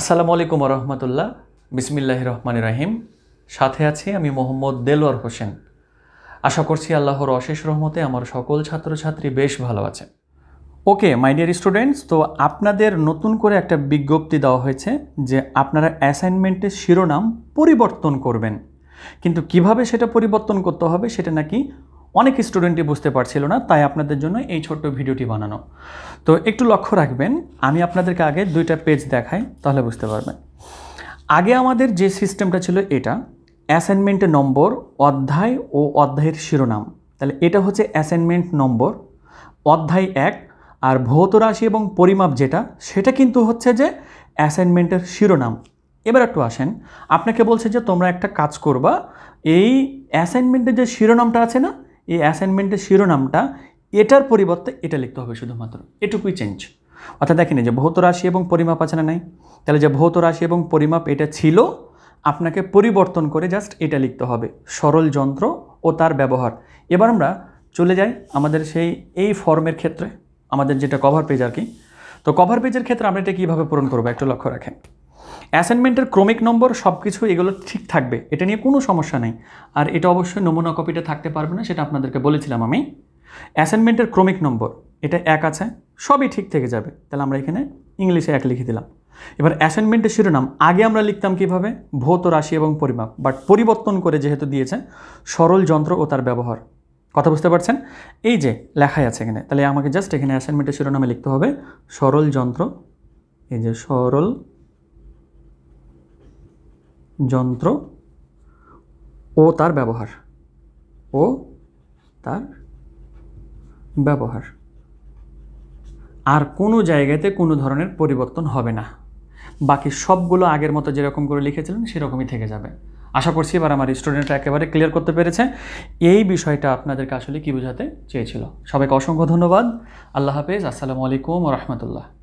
আসসালামু আলাইকুম রহমতুল্লাহ বিসমিল্লাহ রহমান রাহিম সাথে আছি আমি মোহাম্মদ দেলোয়ার হোসেন আশা করছি আল্লাহর অশেষ রহমতে আমার সকল ছাত্রছাত্রী বেশ ভালো আছে ওকে মাই ডিয়ার স্টুডেন্টস তো আপনাদের নতুন করে একটা বিজ্ঞপ্তি দেওয়া হয়েছে যে আপনারা অ্যাসাইনমেন্টের শিরোনাম পরিবর্তন করবেন কিন্তু কিভাবে সেটা পরিবর্তন করতে হবে সেটা নাকি অনেক স্টুডেন্টই বুঝতে পারছিল না তাই আপনাদের জন্য এই ছোট্ট ভিডিওটি বানানো তো একটু লক্ষ্য রাখবেন আমি আপনাদেরকে আগে দুইটা পেজ দেখাই তাহলে বুঝতে পারবেন আগে আমাদের যে সিস্টেমটা ছিল এটা অ্যাসাইনমেন্টের নম্বর অধ্যায় ও অধ্যায়ের শিরোনাম তাহলে এটা হচ্ছে অ্যাসাইনমেন্ট নম্বর অধ্যায় এক আর ভৌত রাশি এবং পরিমাপ যেটা সেটা কিন্তু হচ্ছে যে অ্যাসাইনমেন্টের শিরোনাম এবার একটু আসেন আপনাকে বলছে যে তোমরা একটা কাজ করবা এই অ্যাসাইনমেন্টের যে শিরোনামটা আছে না এই অ্যাসাইনমেন্টের শিরোনামটা এটার পরিবর্তে এটা লিখতে হবে শুধুমাত্র এটুকুই চেঞ্জ অর্থাৎ দেখেন যে ভৌত রাশি এবং পরিমাপ আছে না নাই তাহলে যে ভৌত রাশি এবং পরিমাপ এটা ছিল আপনাকে পরিবর্তন করে জাস্ট এটা লিখতে হবে সরল যন্ত্র ও তার ব্যবহার এবার আমরা চলে যাই আমাদের সেই এই ফর্মের ক্ষেত্রে আমাদের যেটা কভার পেজ আর কি তো কভার পেজের ক্ষেত্রে আমরা এটা কীভাবে পূরণ করবো একটু লক্ষ্য রাখেন অ্যাসাইনমেন্টের ক্রমিক নম্বর সব কিছু এগুলো ঠিক থাকবে এটা নিয়ে কোনো সমস্যা নেই আর এটা অবশ্যই নমুনা কপিটা থাকতে পারবে না সেটা আপনাদেরকে বলেছিলাম আমি অ্যাসাইনমেন্টের ক্রমিক নম্বর এটা এক আছে সবই ঠিক থেকে যাবে তাহলে আমরা এখানে ইংলিশে এক লিখে দিলাম এবার অ্যাসাইনমেন্টের শিরোনাম আগে আমরা লিখতাম কিভাবে ভৌত রাশি এবং পরিমাপ বাট পরিবর্তন করে যেহেতু দিয়েছে সরল যন্ত্র ও তার ব্যবহার কথা বুঝতে পারছেন এই যে লেখাই আছে এখানে তাহলে আমাকে জাস্ট এখানে অ্যাসাইনমেন্টের শিরোনামে লিখতে হবে সরল যন্ত্র এই যে সরল যন্ত্র ও তার ব্যবহার ও তার ব্যবহার আর কোনো জায়গাতে কোনো ধরনের পরিবর্তন হবে না বাকি সবগুলো আগের মতো যেরকম করে লিখেছিলেন সেরকমই থেকে যাবে আশা করছি এবার আমার স্টুডেন্টরা একেবারে ক্লিয়ার করতে পেরেছে এই বিষয়টা আপনাদেরকে আসলে কী বোঝাতে চেয়েছিল সবাইকে অসংখ্য ধন্যবাদ আল্লাহ হাফেজ আসসালামু আলাইকুম রহমতুল্লাহ